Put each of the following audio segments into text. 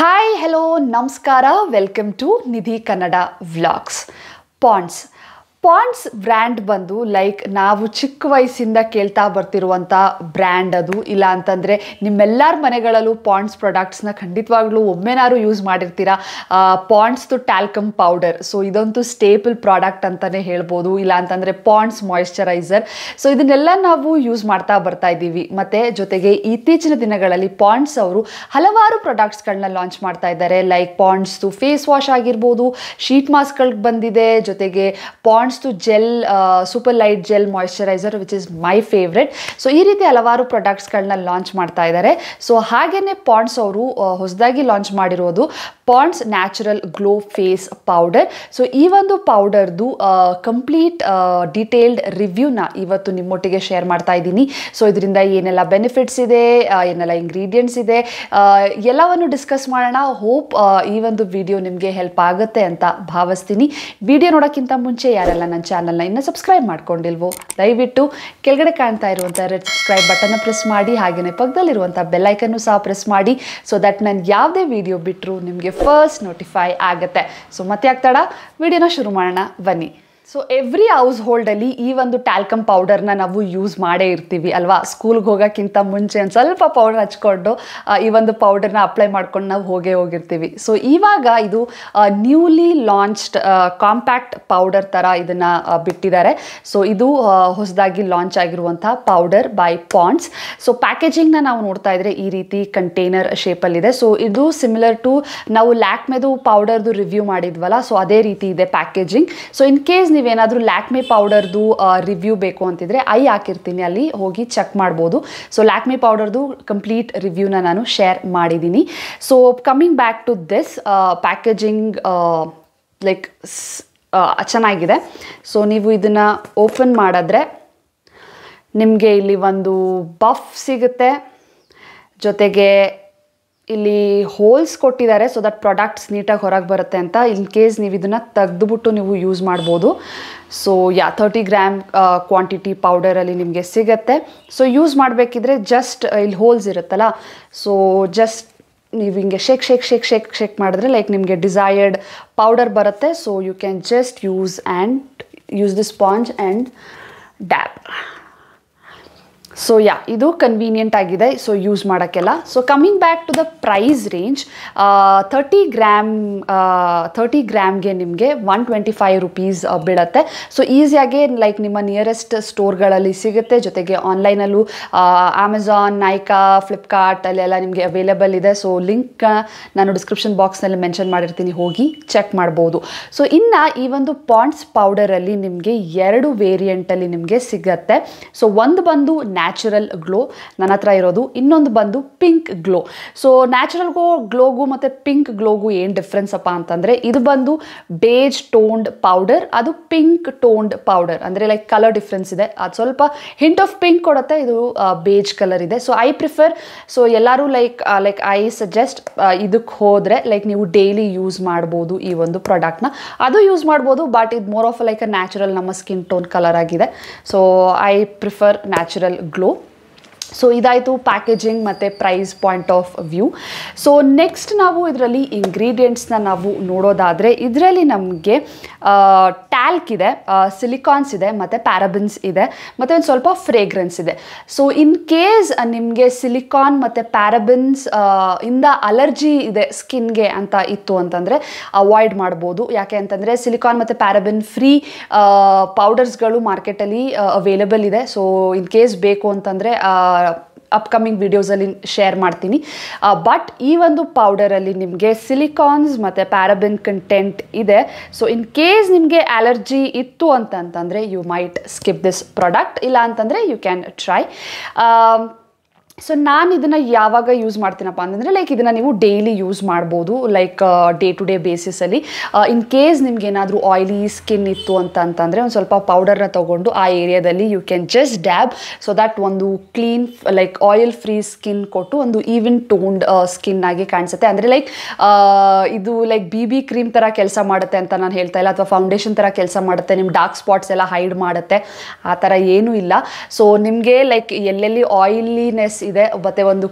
Hi, hello, namaskara, welcome to Nidhi Kannada Vlogs. Ponds. Pond's brand ಬಂದು like ನಾವು ಚಿಕ್ಕ ವಯಸ್ಸಿಂದ ಕೇಳ್ತಾ ಬರ್ತಿರುವಂಥ ಬ್ರ್ಯಾಂಡ್ ಅದು ಇಲ್ಲ ಅಂತಂದರೆ ನಿಮ್ಮೆಲ್ಲರ ಮನೆಗಳಲ್ಲೂ ಪಾಂಡ್ಸ್ ಪ್ರಾಡಕ್ಟ್ಸ್ನ ಖಂಡಿತವಾಗ್ಲೂ ಒಮ್ಮೆನಾರು ಯೂಸ್ ಮಾಡಿರ್ತೀರ ತು ಟ್ಯಾಲ್ಕಮ್ ಪೌಡರ್ ಸೊ ಇದಂತೂ ಸ್ಟೇಪಲ್ ಪ್ರಾಡಕ್ಟ್ ಅಂತಲೇ ಹೇಳ್ಬೋದು ಇಲ್ಲ ಅಂತಂದರೆ ಪಾಂಡ್ಸ್ ಮಾಯಿಶ್ಚರೈಸರ್ ಸೊ ಇದನ್ನೆಲ್ಲ ನಾವು ಯೂಸ್ ಮಾಡ್ತಾ ಬರ್ತಾ ಇದ್ದೀವಿ ಮತ್ತು ಜೊತೆಗೆ ಇತ್ತೀಚಿನ ದಿನಗಳಲ್ಲಿ ಪಾಂಡ್ಸ್ ಅವರು ಹಲವಾರು ಪ್ರಾಡಕ್ಟ್ಸ್ಗಳನ್ನ ಲಾಂಚ್ ಮಾಡ್ತಾ ಇದ್ದಾರೆ ಲೈಕ್ ಪಾಂಡ್ಸ್ದು ಫೇಸ್ ವಾಶ್ ಆಗಿರ್ಬೋದು ಶೀಟ್ ಮಾಸ್ಕ್ಗಳಿಗೆ ಬಂದಿದೆ ಜೊತೆಗೆ Pond's gel super light gel moisturiser which is my favourite so ಈ ರೀತಿ ಹಲವಾರು ಪ್ರಾಡಕ್ಟ್ಸ್ಗಳನ್ನ ಲಾಂಚ್ ಮಾಡ್ತಾ ಇದ್ದಾರೆ ಸೊ ಹಾಗೆಯೇ ಪಾಂಡ್ಸ್ ಅವರು ಹೊಸದಾಗಿ ಲಾಂಚ್ ಮಾಡಿರೋದು Pond's natural glow face powder so ಈ ಒಂದು ಪೌಡರ್ದು ಕಂಪ್ಲೀಟ್ ಡೀಟೇಲ್ಡ್ ರಿವ್ಯೂನ ಇವತ್ತು ನಿಮ್ಮೊಟ್ಟಿಗೆ ಶೇರ್ ಮಾಡ್ತಾ ಇದ್ದೀನಿ ಸೊ ಇದರಿಂದ ಏನೆಲ್ಲ ಬೆನಿಫಿಟ್ಸ್ ಇದೆ ಏನೆಲ್ಲ ಇಂಗ್ರೀಡಿಯೆಂಟ್ಸ್ ಇದೆ ಎಲ್ಲವನ್ನು ಡಿಸ್ಕಸ್ ಮಾಡೋಣ ಹೋಪ್ ಈ ಒಂದು ವಿಡಿಯೋ ನಿಮಗೆ ಹೆಲ್ಪ್ ಆಗುತ್ತೆ ಅಂತ ಭಾವಿಸ್ತೀನಿ ವಿಡಿಯೋ ನೋಡೋಕ್ಕಿಂತ ಮುಂಚೆ ಯಾರೆಲ್ಲ ನನ್ನ ಚಾನಲ್ನ ಇನ್ನೂ ಸಬ್ಸ್ಕ್ರೈಬ್ ಮಾಡ್ಕೊಂಡಿಲ್ವೋ ದಯವಿಟ್ಟು ಕೆಳಗಡೆ ಕಾಣ್ತಾ ಇರುವಂಥ ರೆಡ್ ಸಬ್ಸ್ಕ್ರೈಬ್ ಬಟನ್ನ ಪ್ರೆಸ್ ಮಾಡಿ ಹಾಗೆಯೇ ಪಕ್ಕದಲ್ಲಿರುವಂಥ ಬೆಲ್ಲೈಕನ್ನು ಸಹ ಪ್ರೆಸ್ ಮಾಡಿ ಸೊ ದಟ್ ನಾನು ಯಾವುದೇ ವಿಡಿಯೋ ಬಿಟ್ಟರು ನಿಮಗೆ ಫಸ್ಟ್ ನೋಟಿಫೈ ಆಗುತ್ತೆ ಸೊ ಮತ್ತೆ ಆಗ್ತಾಡ ವಿಡಿಯೋನ ಶುರು ಮಾಡೋಣ ಬನ್ನಿ ಸೊ ಎವ್ರಿ ಹೌಸ್ ಹೋಲ್ಡಲ್ಲಿ ಈ ಒಂದು ಟ್ಯಾಲ್ಕಮ್ ಪೌಡರ್ನ ನಾವು ಯೂಸ್ ಮಾಡೇ ಇರ್ತೀವಿ ಅಲ್ವಾ ಸ್ಕೂಲ್ಗೆ ಹೋಗೋಕ್ಕಿಂತ ಮುಂಚೆ ಒಂದು ಸ್ವಲ್ಪ ಪೌಡರ್ ಹಚ್ಕೊಂಡು ಈ ಒಂದು ಪೌಡರ್ನ ಅಪ್ಲೈ ಮಾಡ್ಕೊಂಡು ನಾವು ಹೋಗೇ ಹೋಗಿರ್ತೀವಿ ಸೊ ಇವಾಗ ಇದು ನ್ಯೂಲಿ ಲಾಂಚ್ಡ್ ಕಾಂಪ್ಯಾಕ್ಟ್ ಪೌಡರ್ ಥರ ಇದನ್ನು ಬಿಟ್ಟಿದ್ದಾರೆ ಸೊ ಇದು ಹೊಸದಾಗಿ ಲಾಂಚ್ ಆಗಿರುವಂಥ ಪೌಡರ್ ಬೈ ಪಾಂಡ್ಸ್ ಸೊ ಪ್ಯಾಕೇಜಿಂಗ್ನ ನಾವು ನೋಡ್ತಾ ಇದ್ರೆ ಈ ರೀತಿ ಕಂಟೈನರ್ ಶೇಪಲ್ಲಿದೆ ಸೊ ಇದು ಸಿಮಿಲರ್ ಟು ನಾವು ಲ್ಯಾಕ್ಮೆದು ಪೌಡರ್ದು ರಿವ್ಯೂ ಮಾಡಿದ್ವಲ್ಲ ಸೊ ಅದೇ ರೀತಿ ಇದೆ ಪ್ಯಾಕೇಜಿಂಗ್ ಸೊ ಇನ್ ಕೇಸ್ ನೀವೇನಾದರೂ ಲ್ಯಾಕ್ಮೆ ಪೌಡರ್ದು ರಿವ್ಯೂ ಬೇಕು ಅಂತಿದ್ರೆ ಐ ಹಾಕಿರ್ತೀನಿ ಅಲ್ಲಿ ಹೋಗಿ ಚೆಕ್ ಮಾಡ್ಬೋದು ಸೊ ಲ್ಯಾಕ್ಮೆ ಪೌಡರ್ದು ಕಂಪ್ಲೀಟ್ ರಿವ್ಯೂನ ನಾನು ಶೇರ್ ಮಾಡಿದ್ದೀನಿ so coming back to this packaging like ಚೆನ್ನಾಗಿದೆ ಸೊ ನೀವು ಇದನ್ನು ಓಪನ್ ಮಾಡಿದ್ರೆ ನಿಮಗೆ ಇಲ್ಲಿ ಒಂದು ಬಫ್ ಸಿಗುತ್ತೆ ಜೊತೆಗೆ ಇಲ್ಲಿ ಹೋಲ್ಸ್ ಕೊಟ್ಟಿದ್ದಾರೆ ಸೊ ದಟ್ ಪ್ರಾಡಕ್ಟ್ಸ್ ನೀಟಾಗಿ ಹೊರಗೆ ಬರುತ್ತೆ ಅಂತ ಇನ್ ಕೇಸ್ ನೀವು ಇದನ್ನು ತೆಗೆದುಬಿಟ್ಟು ನೀವು ಯೂಸ್ ಮಾಡ್ಬೋದು so yeah thirty gram quantity ಪೌಡರಲ್ಲಿ ನಿಮಗೆ ಸಿಗತ್ತೆ ಸೊ ಯೂಸ್ ಮಾಡಬೇಕಿದ್ರೆ ಜಸ್ಟ್ ಇಲ್ಲಿ ಹೋಲ್ಸ್ ಇರುತ್ತಲ್ಲ ಸೊ ಜಸ್ಟ್ ನೀವು ಹಿಂಗೆ shake shake shake shake shake ಮಾಡಿದ್ರೆ ಲೈಕ್ ನಿಮಗೆ ಡಿಸೈರ್ಡ್ ಪೌಡರ್ ಬರುತ್ತೆ so you can just use and use the sponge and dab so yeah ಇದು ಕನ್ವೀನಿಯಂಟ್ ಆಗಿದೆ ಸೊ ಯೂಸ್ ಮಾಡೋಕ್ಕೆಲ್ಲ so coming back to the price range thirty gram thirty ಗ್ರಾಮ್ಗೆ ನಿಮಗೆ one twenty five rupees ಬೀಳುತ್ತೆ so ಈಸಿಯಾಗೆ like ನಿಮ್ಮ nearest ಸ್ಟೋರ್ಗಳಲ್ಲಿ ಸಿಗುತ್ತೆ ಜೊತೆಗೆ ಆನ್ಲೈನಲ್ಲೂ ಅಮೆಝಾನ್ ನೈಕಾ ಫ್ಲಿಪ್ಕಾರ್ಟ್ ಅಲ್ಲೆಲ್ಲ ನಿಮಗೆ ಅವೈಲೇಬಲ್ ಇದೆ ಸೊ ಲಿಂಕ್ ನಾನು ಡಿಸ್ಕ್ರಿಪ್ಷನ್ ಬಾಕ್ಸ್ನಲ್ಲಿ ಮೆನ್ಷನ್ ಮಾಡಿರ್ತೀನಿ ಹೋಗಿ ಚೆಕ್ ಮಾಡ್ಬೋದು ಸೊ ಇನ್ನು ಈ ಒಂದು ಪಾಂಡ್ಸ್ ಪೌಡರಲ್ಲಿ ನಿಮಗೆ ಎರಡು ವೇರಿಯಂಟಲ್ಲಿ ನಿಮಗೆ ಸಿಗತ್ತೆ ಸೊ ಒಂದು ಬಂದು ನ್ಯಾಚುರಲ್ ಗ್ಲೋ ನನ್ನ ಹತ್ರ ಇರೋದು ಇನ್ನೊಂದು ಬಂದು ಪಿಂಕ್ ಗ್ಲೋ ಸೊ ನ್ಯಾಚುರಲ್ಗೂ ಗ್ಲೋಗು ಮತ್ತು ಪಿಂಕ್ ಗ್ಲೋಗೂ ಏನು ಡಿಫ್ರೆನ್ಸ್ ಅಪ್ಪ ಅಂತಂದರೆ ಇದು ಬಂದು ಬೇಜ್ ಟೋನ್ಡ್ ಪೌಡರ್ ಅದು ಪಿಂಕ್ ಟೋನ್ಡ್ ಪೌಡರ್ ಅಂದರೆ ಲೈಕ್ ಕಲರ್ ಡಿಫ್ರೆನ್ಸ್ ಇದೆ ಅದು ಸ್ವಲ್ಪ ಹಿಂಟ್ ಆಫ್ ಪಿಂಕ್ ಕೊಡುತ್ತೆ ಇದು ಬೇಜ್ ಕಲರ್ ಇದೆ ಸೊ ಐ ಪ್ರಿಫರ್ ಸೊ ಎಲ್ಲರೂ ಲೈಕ್ ಲೈಕ್ ಐ ಸಜೆಸ್ಟ್ ಇದಕ್ಕೆ ಹೋದರೆ ಲೈಕ್ ನೀವು ಡೈಲಿ ಯೂಸ್ ಮಾಡ್ಬೋದು ಈ ಒಂದು ಪ್ರಾಡಕ್ಟ್ನ ಅದು ಯೂಸ್ ಮಾಡ್ಬೋದು ಬಟ್ ಇದು more of like a natural ನಮ್ಮ ಸ್ಕಿನ್ ಟೋನ್ ಕಲರ್ ಆಗಿದೆ ಸೊ ಐ ಪ್ರಿಫರ್ ನ್ಯಾಚುರಲ್ ಮಕ್ಕಳು ಸೊ ಇದಾಯಿತು ಪ್ಯಾಕೇಜಿಂಗ್ ಮತ್ತು price point of view so next ನಾವು ಇದರಲ್ಲಿ ಇಂಗ್ರೀಡಿಯೆಂಟ್ಸ್ನ ನಾವು ನೋಡೋದಾದರೆ ಇದರಲ್ಲಿ ನಮಗೆ ಟ್ಯಾಲ್ಕ್ ಇದೆ ಸಿಲಿಕಾನ್ಸ್ ಇದೆ ಮತ್ತು ಪ್ಯಾರಬಿನ್ಸ್ ಇದೆ ಮತ್ತು ಒಂದು ಸ್ವಲ್ಪ ಫ್ರೇಗ್ರೆನ್ಸ್ ಇದೆ ಸೊ ಇನ್ ಕೇಸ್ ನಿಮಗೆ ಸಿಲಿಕಾನ್ ಮತ್ತು ಪ್ಯಾರಬಿನ್ಸ್ ಇಂದ ಅಲರ್ಜಿ ಇದೆ ಸ್ಕಿನ್ಗೆ ಅಂತ ಇತ್ತು ಅಂತಂದರೆ ಅವಾಯ್ಡ್ ಮಾಡ್ಬೋದು ಯಾಕೆ ಅಂತಂದರೆ ಸಿಲಿಕಾನ್ ಮತ್ತು ಪ್ಯಾರಬಿನ್ ಫ್ರೀ ಪೌಡರ್ಸ್ಗಳು ಮಾರ್ಕೆಟಲ್ಲಿ ಅವೈಲೇಬಲ್ ಇದೆ ಸೊ ಇನ್ ಕೇಸ್ ಬೇಕು ಅಂತಂದರೆ ಅಪ್ಕಮಿಂಗ್ ವಿಡಿಯೋಸಲ್ಲಿ ಶೇರ್ ಮಾಡ್ತೀನಿ ಬಟ್ ಈ ಒಂದು ಪೌಡರಲ್ಲಿ ನಿಮಗೆ ಸಿಲಿಕಾನ್ಸ್ ಮತ್ತು ಪ್ಯಾರಾಬಿನ್ ಕಂಟೆಂಟ್ ಇದೆ ಸೊ ಇನ್ ಕೇಸ್ ನಿಮಗೆ ಅಲರ್ಜಿ ಇತ್ತು ಅಂತಂತಂದರೆ you might skip this product ಇಲ್ಲ ಅಂತಂದರೆ ಯು ಕ್ಯಾನ್ ಟ್ರೈ ಸೊ ನಾನು ಇದನ್ನು ಯಾವಾಗ ಯೂಸ್ ಮಾಡ್ತೀನಪ್ಪ ಅಂತಂದರೆ ಲೈಕ್ ಇದನ್ನು ನೀವು ಡೈಲಿ ಯೂಸ್ ಮಾಡ್ಬೋದು ಲೈಕ್ ಡೇ ಟು ಡೇ ಬೇಸಿಸಲ್ಲಿ ಇನ್ ಕೇಸ್ ನಿಮ್ಗೆ ಏನಾದರೂ ಆಯಿಲಿ ಸ್ಕಿನ್ ಇತ್ತು ಅಂತ ಅಂತಂದರೆ ಒಂದು ಸ್ವಲ್ಪ ಪೌಡರ್ನ ತೊಗೊಂಡು ಆ ಏರಿಯಾದಲ್ಲಿ you can just dab so that ಒಂದು clean like oil free skin ಕೊಟ್ಟು ಒಂದು ಈವನ್ ಟೋನ್ಡ್ ಸ್ಕಿನ್ ಆಗಿ ಕಾಣಿಸುತ್ತೆ ಅಂದರೆ ಲೈಕ್ ಇದು ಲೈಕ್ ಬಿ ಬಿ ಕ್ರೀಮ್ ಥರ ಕೆಲಸ ಮಾಡುತ್ತೆ ಅಂತ ನಾನು ಹೇಳ್ತಾ ಇಲ್ಲ ಅಥವಾ ಫೌಂಡೇಶನ್ ಥರ ಕೆಲಸ ಮಾಡುತ್ತೆ ನಿಮ್ಮ ಡಾರ್ಕ್ ಸ್ಪಾಟ್ಸ್ ಎಲ್ಲ ಹೈಡ್ ಮಾಡುತ್ತೆ ಆ ಥರ ಏನೂ ಇಲ್ಲ ಸೊ ನಿಮಗೆ ಲೈಕ್ ಎಲ್ಲೆಲ್ಲಿ ಆಯಿಲಿನೆಸ್ ಇದೆ ಮತ್ತು ಒಂದು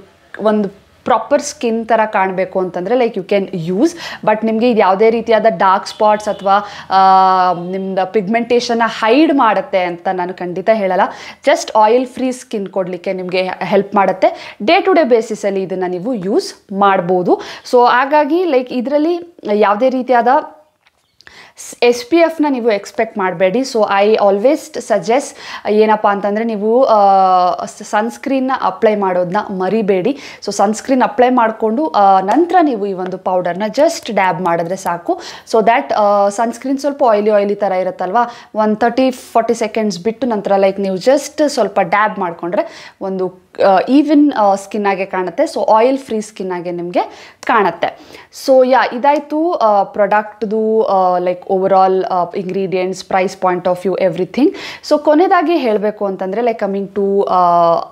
ಒಂದು ಪ್ರಾಪರ್ ಸ್ಕಿನ್ ಥರ ಕಾಣಬೇಕು ಅಂತಂದರೆ like you can use but ನಿಮಗೆ ಇದು ಯಾವುದೇ ರೀತಿಯಾದ ಡಾರ್ಕ್ ಸ್ಪಾಟ್ಸ್ ಅಥವಾ ನಿಮ್ದು ಪಿಗ್ಮೆಂಟೇಷನ್ನ ಹೈಡ್ ಮಾಡುತ್ತೆ ಅಂತ ನಾನು ಖಂಡಿತ ಹೇಳಲ್ಲ ಜಸ್ಟ್ ಆಯಿಲ್ ಫ್ರೀ ಸ್ಕಿನ್ ಕೊಡಲಿಕ್ಕೆ ನಿಮಗೆ ಹೆಲ್ಪ್ ಮಾಡುತ್ತೆ ಡೇ ಟು ಡೇ ಬೇಸಿಸಲ್ಲಿ ಇದನ್ನು ನೀವು ಯೂಸ್ ಮಾಡ್ಬೋದು ಸೊ ಹಾಗಾಗಿ ಲೈಕ್ ಇದರಲ್ಲಿ ಯಾವುದೇ ರೀತಿಯಾದ ಎಸ್ ಪಿ ಎಫ್ನ ನೀವು ಎಕ್ಸ್ಪೆಕ್ಟ್ ಮಾಡಬೇಡಿ ಸೊ ಐ ಆಲ್ವೇಸ್ ಸಜೆಸ್ಟ್ ಏನಪ್ಪ ಅಂತಂದರೆ ನೀವು ಸನ್ಸ್ಕ್ರೀನ್ನ ಅಪ್ಲೈ ಮಾಡೋದನ್ನ ಮರಿಬೇಡಿ ಸೊ ಸನ್ಸ್ಕ್ರೀನ್ ಅಪ್ಲೈ ಮಾಡಿಕೊಂಡು ನಂತರ ನೀವು ಈ ಒಂದು ಪೌಡರ್ನ ಜಸ್ಟ್ ಡ್ಯಾಬ್ ಮಾಡಿದ್ರೆ ಸಾಕು ಸೊ ದ್ಯಾಟ್ ಸನ್ಸ್ಕ್ರೀನ್ ಸ್ವಲ್ಪ ಆಯಿಲಿ ಆಯ್ಲಿ ಥರ ಇರುತ್ತಲ್ವ ಒನ್ ತರ್ಟಿ ಫಾರ್ಟಿ ಸೆಕೆಂಡ್ಸ್ ಬಿಟ್ಟು ನಂತರ ಲೈಕ್ ನೀವು ಜಸ್ಟ್ ಸ್ವಲ್ಪ ಡ್ಯಾಬ್ ಮಾಡಿಕೊಂಡ್ರೆ ಒಂದು ಈವನ್ ಸ್ಕಿನ್ ಕಾಣುತ್ತೆ ಸೊ ಆಯಿಲ್ ಫ್ರೀ ಸ್ಕಿನ್ ನಿಮಗೆ ಕಾಣುತ್ತೆ ಸೊ ಯಾ ಇದಾಯಿತು ಪ್ರಾಡಕ್ಟ್ದು like overall ingredients price point of view everything so ಕೊನೆದಾಗಿ ಹೇಳಬೇಕು ಅಂತಂದರೆ like coming to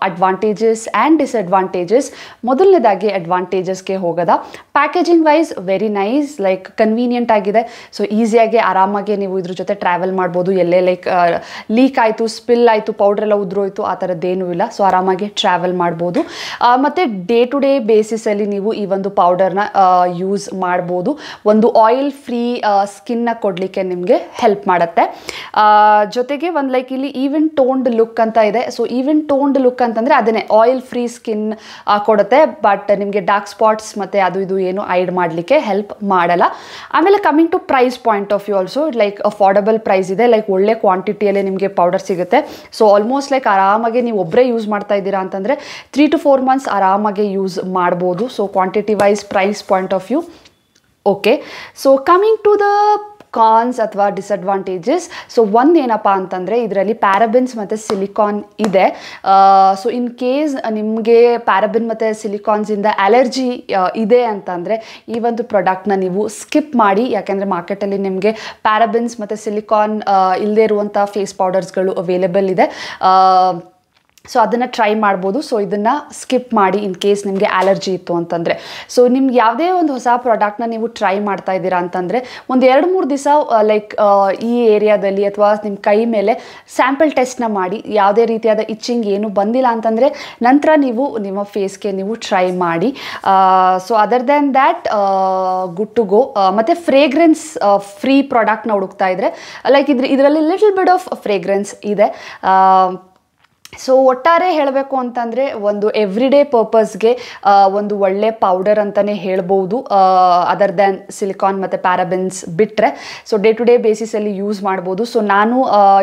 advantages and disadvantages ಮೊದಲನೇದಾಗಿ ಅಡ್ವಾಂಟೇಜಸ್ಗೆ ಹೋಗೋದ packaging wise very nice like convenient ಆಗಿದೆ ಸೊ ಈಸಿಯಾಗಿ ಆರಾಮಾಗಿ ನೀವು ಇದ್ರ ಜೊತೆ ಟ್ರಾವೆಲ್ ಮಾಡ್ಬೋದು ಎಲ್ಲೇ ಲೈಕ್ ಲೀಕ್ ಆಯಿತು ಸ್ಪಿಲ್ ಆಯಿತು ಪೌಡ್ರ್ ಎಲ್ಲ ಉದುರೋಯ್ತು ಆ ಥರದ್ದೇನೂ ಇಲ್ಲ ಸೊ ಆರಾಮಾಗಿ ಟ್ರಾವೆಲ್ ಮಾಡ್ಬೋದು ಮತ್ತು ಡೇ ಟು ಡೇ ಬೇಸಿಸಲ್ಲಿ ನೀವು ಈ ಒಂದು ಪೌಡರ್ನ ಯೂಸ್ uh, ಮಾಡ್ಬೋದು ಒಂದು ಆಯಿಲ್ ಫ್ರೀ ಸ್ಕಿನ್ನ ಕೊಡಲಿಕ್ಕೆ ನಿಮಗೆ ಹೆಲ್ಪ್ ಮಾಡುತ್ತೆ ಜೊತೆಗೆ ಒಂದು ಲೈಕ್ ಇಲ್ಲಿ ಈವೆನ್ ಟೋನ್ಡ್ ಲುಕ್ ಅಂತ ಇದೆ ಸೊ ಈವೆನ್ ಟೋನ್ಡ್ ಲುಕ್ ಅಂತಂದರೆ ಅದನ್ನೇ ಆಯಿಲ್ ಫ್ರೀ ಸ್ಕಿನ್ ಕೊಡುತ್ತೆ ಬಟ್ ನಿಮಗೆ ಡಾರ್ಕ್ ಸ್ಪಾಟ್ಸ್ ಮತ್ತು ಅದು ಇದು ಏನು ಐಡ್ ಮಾಡಲಿಕ್ಕೆ ಹೆಲ್ಪ್ ಮಾಡಲ್ಲ ಆಮೇಲೆ coming to price point of view also like affordable price ಇದೆ ಲೈಕ್ ಒಳ್ಳೆ ಕ್ವಾಂಟಿಟಿಯಲ್ಲೇ ನಿಮಗೆ ಪೌಡರ್ ಸಿಗುತ್ತೆ ಸೊ ಆಲ್ಮೋಸ್ಟ್ ಲೈಕ್ ಆರಾಮಾಗಿ ನೀವು ಒಬ್ಬರೇ ಯೂಸ್ ಮಾಡ್ತಾ ಇದ್ದೀರಾ ಅಂತಂದರೆ ತ್ರೀ ಟು ಫೋರ್ ಮಂತ್ಸ್ ಆರಾಮಾಗಿ ಯೂಸ್ ಮಾಡ್ಬೋದು so quantity wise price point of view okay so coming to the cons ಅಥವಾ ಡಿಸ್ಅಡ್ವಾಂಟೇಜಸ್ ಸೊ ಒಂದು ಏನಪ್ಪ ಅಂತಂದರೆ ಇದರಲ್ಲಿ ಪ್ಯಾರಬಿನ್ಸ್ ಮತ್ತು ಸಿಲಿಕಾನ್ ಇದೆ ಸೊ ಇನ್ ಕೇಸ್ ನಿಮಗೆ ಪ್ಯಾರಬಿನ್ ಮತ್ತು ಸಿಲಿಕಾನ್ಸಿಂದ ಅಲರ್ಜಿ ಇದೆ ಅಂತಂದರೆ ಈ ಒಂದು ಪ್ರಾಡಕ್ಟ್ನ ನೀವು ಸ್ಕಿಪ್ ಮಾಡಿ ಯಾಕೆಂದರೆ ಮಾರ್ಕೆಟಲ್ಲಿ ನಿಮಗೆ ಪ್ಯಾರಬಿನ್ಸ್ ಮತ್ತು ಸಿಲಿಕಾನ್ ಇಲ್ಲದೆ ಇರುವಂಥ ಫೇಸ್ ಪೌಡರ್ಸ್ಗಳು ಅವೈಲೇಬಲ್ ಇದೆ ಸೊ ಅದನ್ನು ಟ್ರೈ ಮಾಡ್ಬೋದು ಸೊ ಇದನ್ನು ಸ್ಕಿಪ್ ಮಾಡಿ ಇನ್ ಕೇಸ್ ನಿಮಗೆ ಅಲರ್ಜಿ ಇತ್ತು ಅಂತಂದರೆ ಸೊ ನಿಮ್ಗೆ ಯಾವುದೇ ಒಂದು ಹೊಸ ಪ್ರಾಡಕ್ಟ್ನ ನೀವು ಟ್ರೈ ಮಾಡ್ತಾ ಇದ್ದೀರಾ ಅಂತಂದರೆ ಒಂದು ಎರಡು ಮೂರು ದಿವಸ ಲೈಕ್ ಈ ಏರಿಯಾದಲ್ಲಿ ಅಥವಾ ನಿಮ್ಮ ಕೈ ಮೇಲೆ ಸ್ಯಾಂಪಲ್ ಟೆಸ್ಟ್ನ ಮಾಡಿ ಯಾವುದೇ ರೀತಿಯಾದ ಇಚ್ಚಿಂಗ್ ಏನು ಬಂದಿಲ್ಲ ಅಂತಂದರೆ ನಂತರ ನೀವು ನಿಮ್ಮ ಫೇಸ್ಗೆ ನೀವು ಟ್ರೈ ಮಾಡಿ so other than that good to go ಮತ್ತು ಫ್ರೇಗ್ರೆನ್ಸ್ ಫ್ರೀ ಪ್ರಾಡಕ್ಟ್ನ ಹುಡುಕ್ತಾ ಇದ್ದರೆ ಲೈಕ್ ಇದ್ರ ಇದರಲ್ಲಿ ಲಿಟಲ್ ಬಿಡ್ ಆಫ್ ಫ್ರೇಗ್ರೆನ್ಸ್ ಇದೆ ಸೊ ಒಟ್ಟಾರೆ ಹೇಳಬೇಕು ಅಂತಂದರೆ ಒಂದು ಡೇ ಪರ್ಪಸ್ಗೆ ಒಂದು ಒಳ್ಳೆ ಪೌಡರ್ ಅಂತಲೇ ಹೇಳ್ಬೋದು ಅದರ್ ದ್ಯಾನ್ ಸಿಲಿಕಾನ್ ಮತ್ತು ಪ್ಯಾರಾಬಿನ್ಸ್ ಬಿಟ್ಟರೆ ಸೊ ಡೇ ಟು ಡೇ ಬೇಸಿಸಲ್ಲಿ ಯೂಸ್ ಮಾಡ್ಬೋದು ಸೊ ನಾನು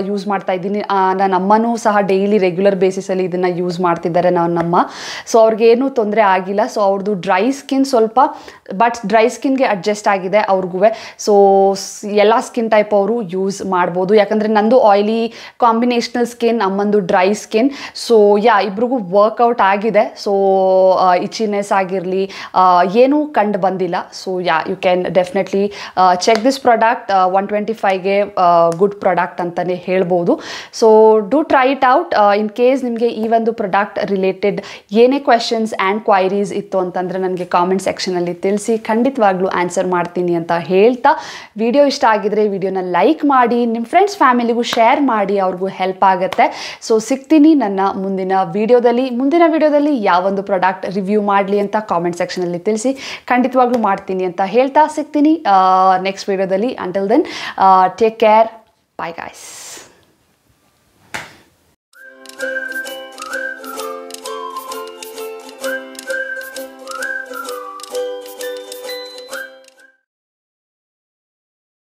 ಯೂಸ್ ಮಾಡ್ತಾ ಇದ್ದೀನಿ ನನ್ನ ಅಮ್ಮನೂ ಸಹ ಡೈಲಿ ರೆಗ್ಯುಲರ್ ಬೇಸಿಸಲ್ಲಿ ಇದನ್ನು ಯೂಸ್ ಮಾಡ್ತಿದ್ದಾರೆ ನನ್ನಮ್ಮ ನಮ್ಮ ಸೊ ಅವ್ರಿಗೇನು ತೊಂದರೆ ಆಗಿಲ್ಲ ಸೊ ಅವ್ರದ್ದು ಡ್ರೈ ಸ್ಕಿನ್ ಸ್ವಲ್ಪ ಬಟ್ ಡ್ರೈ ಸ್ಕಿನ್ಗೆ ಅಡ್ಜಸ್ಟ್ ಆಗಿದೆ ಅವ್ರಿಗೂ ಸೊ ಎಲ್ಲ ಸ್ಕಿನ್ ಟೈಪ್ ಅವರು ಯೂಸ್ ಮಾಡ್ಬೋದು ಯಾಕಂದರೆ ನಂದು ಆಯಿಲಿ ಕಾಂಬಿನೇಷನಲ್ ಸ್ಕಿನ್ ನಮ್ಮಂದು ಡ್ರೈ ಸ್ಕಿನ್ ಸೊ ಯಾ ಇಬ್ರಿಗೂ ವರ್ಕೌಟ್ ಆಗಿದೆ ಸೊ ಇಚಿನೆಸ್ ಆಗಿರಲಿ ಏನೂ ಕಂಡು ಬಂದಿಲ್ಲ so yeah you can definitely check this product one twenty ಫೈವ್ಗೆ ಗುಡ್ ಪ್ರಾಡಕ್ಟ್ ಅಂತಲೇ ಹೇಳ್ಬೋದು so do try it out in case ನಿಮಗೆ ಈ ಒಂದು ಪ್ರಾಡಕ್ಟ್ ರಿಲೇಟೆಡ್ ಏನೇ ಕ್ವೆಶನ್ಸ್ ಆ್ಯಂಡ್ ಕ್ವೈರೀಸ್ ಇತ್ತು ಅಂತಂದರೆ ನನಗೆ ಕಾಮೆಂಟ್ ಸೆಕ್ಷನಲ್ಲಿ ತಿಳಿಸಿ ಖಂಡಿತವಾಗ್ಲೂ ಆನ್ಸರ್ ಮಾಡ್ತೀನಿ ಅಂತ ಹೇಳ್ತಾ ವಿಡಿಯೋ ಇಷ್ಟ ಆಗಿದ್ರೆ ವಿಡಿಯೋನ ಲೈಕ್ ಮಾಡಿ ನಿಮ್ಮ ಫ್ರೆಂಡ್ಸ್ ಫ್ಯಾಮಿಲಿಗೂ ಶೇರ್ ಮಾಡಿ ಅವ್ರಿಗೂ ಹೆಲ್ಪ್ ಆಗುತ್ತೆ ಸೊ ಸಿಗ್ತೀನಿ ನನ್ನ ಮುಂದಿನ ವಿಡಿಯೋದಲ್ಲಿ ಮುಂದಿನ ವಿಡಿಯೋದಲ್ಲಿ ಯಾವೊಂದು ಪ್ರಾಡಕ್ಟ್ ರಿವ್ಯೂ ಮಾಡಲಿ ಅಂತ ಕಾಮೆಂಟ್ ಸೆಕ್ಷನಲ್ಲಿ ತಿಳಿಸಿ ಖಂಡಿತವಾಗ್ಲೂ ಮಾಡ್ತೀನಿ ಅಂತ ಹೇಳ್ತಾ ಸಿಗ್ತೀನಿ ನೆಕ್ಸ್ಟ್ ವಿಡಿಯೋದಲ್ಲಿ until then take care bye guys